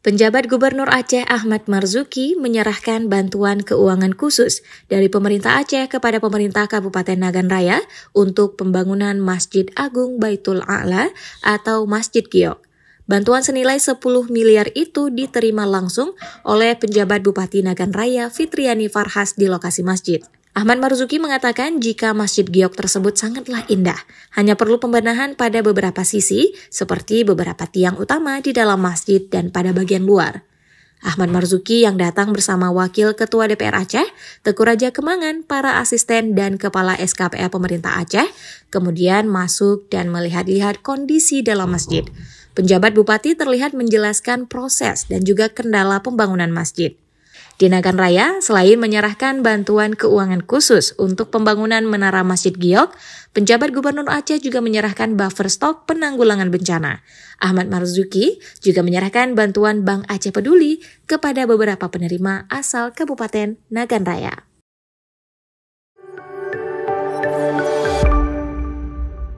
Penjabat Gubernur Aceh Ahmad Marzuki menyerahkan bantuan keuangan khusus dari pemerintah Aceh kepada pemerintah Kabupaten Nagan Raya untuk pembangunan Masjid Agung Baitul A'la atau Masjid Giok. Bantuan senilai 10 miliar itu diterima langsung oleh penjabat Bupati Nagan Raya Fitriani Farhas di lokasi masjid. Ahmad Marzuki mengatakan jika Masjid Giok tersebut sangatlah indah, hanya perlu pembenahan pada beberapa sisi seperti beberapa tiang utama di dalam masjid dan pada bagian luar. Ahmad Marzuki yang datang bersama Wakil Ketua DPR Aceh, Teguh Raja Kemangan, para asisten dan Kepala SKPA Pemerintah Aceh, kemudian masuk dan melihat-lihat kondisi dalam masjid. Penjabat Bupati terlihat menjelaskan proses dan juga kendala pembangunan masjid. Di Nagan Raya selain menyerahkan bantuan keuangan khusus untuk pembangunan Menara Masjid Giok, penjabat Gubernur Aceh juga menyerahkan buffer stok penanggulangan bencana. Ahmad Marzuki juga menyerahkan bantuan Bank Aceh Peduli kepada beberapa penerima asal Kabupaten Nagan Raya.